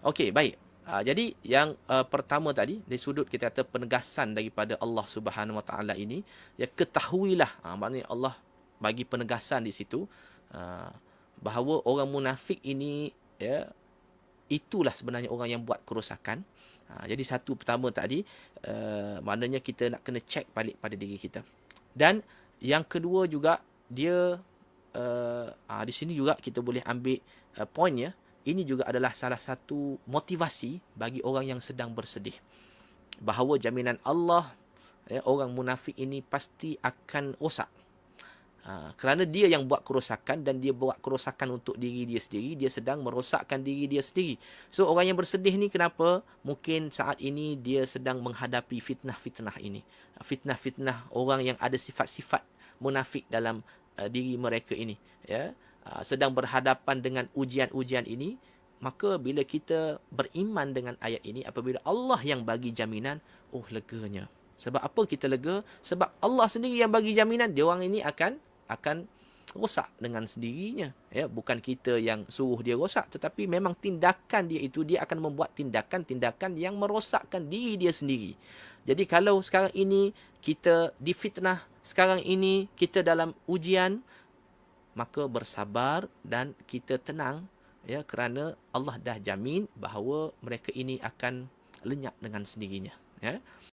Okey, baik. Ha, jadi yang uh, pertama tadi di sudut kita kata penegasan daripada Allah Subhanahu Wa Taala ini, ya ketahuilah, ha, maknanya Allah bagi penegasan di situ uh, bahawa orang munafik ini ya itulah sebenarnya orang yang buat kerosakan. Ha, jadi satu pertama tadi uh, maknanya kita nak kena check balik pada diri kita. Dan yang kedua juga dia uh, ha, di sini juga kita boleh ambil uh, point ya. Uh, ini juga adalah salah satu motivasi bagi orang yang sedang bersedih bahawa jaminan Allah eh, orang munafik ini pasti akan rosak ha, kerana dia yang buat kerosakan dan dia buat kerosakan untuk diri dia sendiri dia sedang merosakkan diri dia sendiri so orang yang bersedih ni kenapa mungkin saat ini dia sedang menghadapi fitnah-fitnah ini fitnah-fitnah orang yang ada sifat-sifat munafik dalam uh, diri mereka ini ya Ah, sedang berhadapan dengan ujian-ujian ini maka bila kita beriman dengan ayat ini apabila Allah yang bagi jaminan oh leganya sebab apa kita lega sebab Allah sendiri yang bagi jaminan dia orang ini akan akan rosak dengan sendirinya ya bukan kita yang suruh dia rosak tetapi memang tindakan dia itu dia akan membuat tindakan-tindakan yang merosakkan diri dia sendiri jadi kalau sekarang ini kita difitnah sekarang ini kita dalam ujian maka bersabar dan kita tenang ya kerana Allah dah jamin bahawa mereka ini akan lenyap dengan sendirinya ya